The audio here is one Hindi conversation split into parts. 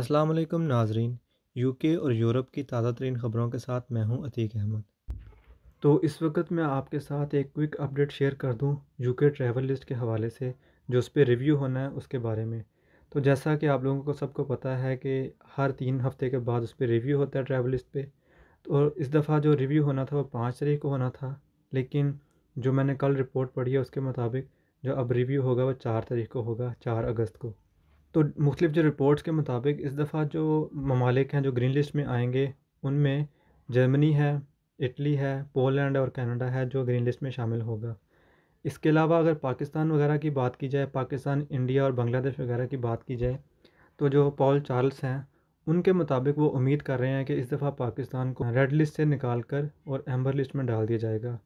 अस्सलाम वालेकुम नाजरीन यूके और यूरोप की ताज़ा तरीन ख़बरों के साथ मैं हूं अतीक अहमद तो इस वक्त मैं आपके साथ एक क्विक अपडेट शेयर कर दूं यूके ट्रैवल लिस्ट के हवाले से जो उस पर रिव्यू होना है उसके बारे में तो जैसा कि आप लोगों को सबको पता है कि हर तीन हफ्ते के बाद उस पर रिव्यू होता है ट्रैवल लिस्ट पर तो इस दफ़ा जो रिव्यू होना था वो पाँच तारीख को होना था लेकिन जो मैंने कल रिपोर्ट पढ़ी है उसके मुताबिक जो अब रिव्यू होगा वो चार तारीख को होगा चार अगस्त को तो मुख्तफ जो रिपोर्ट्स के मुताबिक इस दफ़ा जो ममालिक हैं जो ग्रीन लिस्ट में आएंगे उनमें जर्मनी है इटली है पोलैंड और कनाडा है जो ग्रीन लिस्ट में शामिल होगा इसके अलावा अगर पाकिस्तान वगैरह की बात की जाए पाकिस्तान इंडिया और बांग्लादेश वगैरह की बात की जाए तो जो पॉल चार्ल्स हैं उनके मुताबिक वो उम्मीद कर रहे हैं कि इस दफ़ा पाकिस्तान को रेड लिस्ट से निकाल कर और एम्बर लिस्ट में डाल दिया जाएगा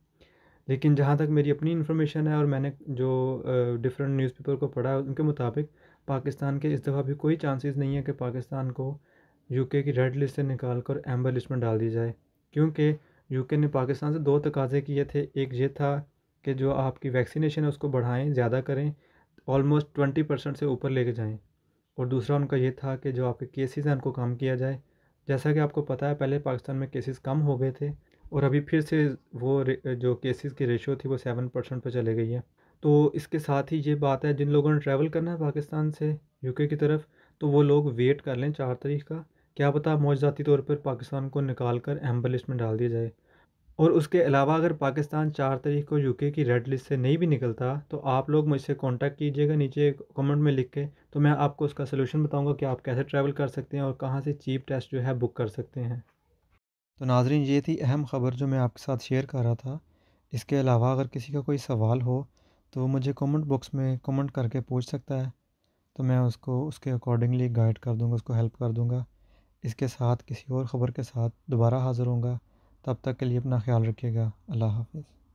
लेकिन जहाँ तक मेरी अपनी इन्फॉर्मेशन है और मैंने जो डिफरेंट न्यूज़पेपर को पढ़ा उनके मुताबिक पाकिस्तान के इस दफ़ा भी कोई चांसेस नहीं है कि पाकिस्तान को यूके की रेड लिस्ट से निकाल कर एम्बर लिस्ट में डाल दी जाए क्योंकि यूके ने पाकिस्तान से दो तकाजे किए थे एक ये था कि जो आपकी वैक्सीनेशन है उसको बढ़ाएं ज़्यादा करें ऑलमोस्ट ट्वेंटी परसेंट से ऊपर लेके जाएं और दूसरा उनका ये था कि जो आपके केसेस हैं उनको कम किया जाए जैसा कि आपको पता है पहले पाकिस्तान में केसेस कम हो गए थे और अभी फिर से वो जो केसेस की रेशियो थी वो सेवन परसेंट पर चले गई है तो इसके साथ ही ये बात है जिन लोगों ने ट्रैवल करना है पाकिस्तान से यूके की तरफ तो वो लोग वेट कर लें चार तारीख का क्या पता मौजाती तौर पर पाकिस्तान को निकाल कर एम्बर लिस्ट में डाल दिया जाए और उसके अलावा अगर पाकिस्तान चार तारीख को यूके की रेड लिस्ट से नहीं भी निकलता तो आप लोग मुझसे कांटेक्ट कीजिएगा नीचे कमेंट में लिख के तो मैं आपको उसका सलूशन बताऊंगा कि आप कैसे ट्रैवल कर सकते हैं और कहाँ से चीप टेस्ट जो है बुक कर सकते हैं तो नाजरीन ये थी अहम ख़बर जो मैं आपके साथ शेयर कर रहा था इसके अलावा अगर किसी का कोई सवाल हो तो वो मुझे कमेंट बॉक्स में कमेंट करके पूछ सकता है तो मैं उसको उसके अकॉर्डिंगली गाइड कर दूंगा उसको हेल्प कर दूंगा इसके साथ किसी और ख़बर के साथ दोबारा हाज़िर होंगे तब तक के लिए अपना ख्याल रखिएगा अल्लाह हाफिज़